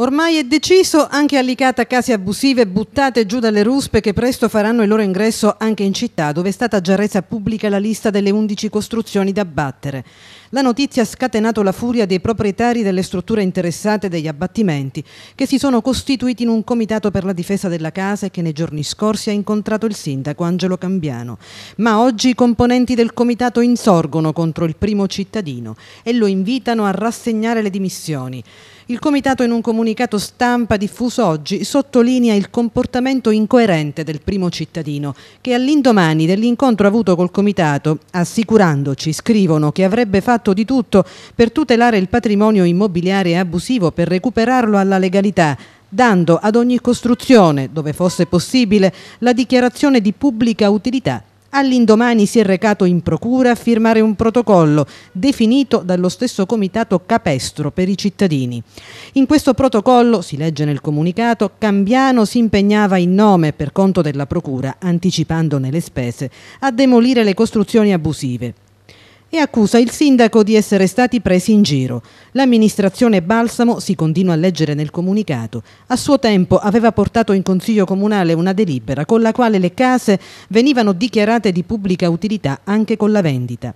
Ormai è deciso, anche a Licata case abusive buttate giù dalle ruspe che presto faranno il loro ingresso anche in città, dove è stata già resa pubblica la lista delle 11 costruzioni da abbattere. La notizia ha scatenato la furia dei proprietari delle strutture interessate degli abbattimenti, che si sono costituiti in un comitato per la difesa della casa e che nei giorni scorsi ha incontrato il sindaco Angelo Cambiano. Ma oggi i componenti del comitato insorgono contro il primo cittadino e lo invitano a rassegnare le dimissioni. Il Comitato in un comunicato stampa diffuso oggi sottolinea il comportamento incoerente del primo cittadino che all'indomani dell'incontro avuto col Comitato, assicurandoci, scrivono che avrebbe fatto di tutto per tutelare il patrimonio immobiliare abusivo per recuperarlo alla legalità, dando ad ogni costruzione, dove fosse possibile, la dichiarazione di pubblica utilità All'indomani si è recato in procura a firmare un protocollo definito dallo stesso comitato capestro per i cittadini. In questo protocollo, si legge nel comunicato, Cambiano si impegnava in nome per conto della procura, anticipandone le spese, a demolire le costruzioni abusive e accusa il sindaco di essere stati presi in giro. L'amministrazione Balsamo, si continua a leggere nel comunicato, a suo tempo aveva portato in Consiglio Comunale una delibera con la quale le case venivano dichiarate di pubblica utilità anche con la vendita.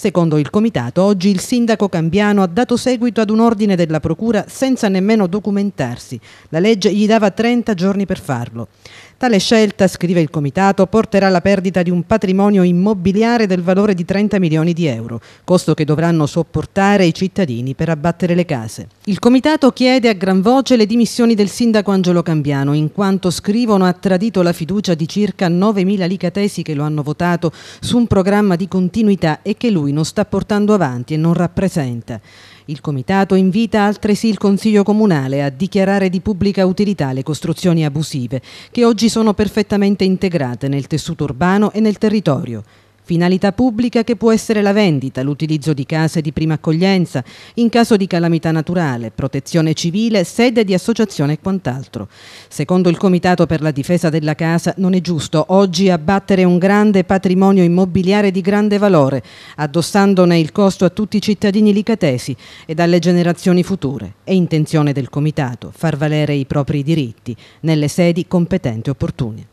Secondo il comitato, oggi il sindaco Cambiano ha dato seguito ad un ordine della procura senza nemmeno documentarsi. La legge gli dava 30 giorni per farlo. Tale scelta, scrive il comitato, porterà alla perdita di un patrimonio immobiliare del valore di 30 milioni di euro, costo che dovranno sopportare i cittadini per abbattere le case. Il comitato chiede a gran voce le dimissioni del sindaco Angelo Cambiano, in quanto scrivono ha tradito la fiducia di circa 9.000 licatesi che lo hanno votato su un programma di continuità e che lui lui non sta portando avanti e non rappresenta. Il Comitato invita altresì il Consiglio Comunale a dichiarare di pubblica utilità le costruzioni abusive, che oggi sono perfettamente integrate nel tessuto urbano e nel territorio. Finalità pubblica che può essere la vendita, l'utilizzo di case di prima accoglienza, in caso di calamità naturale, protezione civile, sede di associazione e quant'altro. Secondo il Comitato per la difesa della casa non è giusto oggi abbattere un grande patrimonio immobiliare di grande valore, addossandone il costo a tutti i cittadini licatesi e alle generazioni future. È intenzione del Comitato far valere i propri diritti nelle sedi competenti e opportune.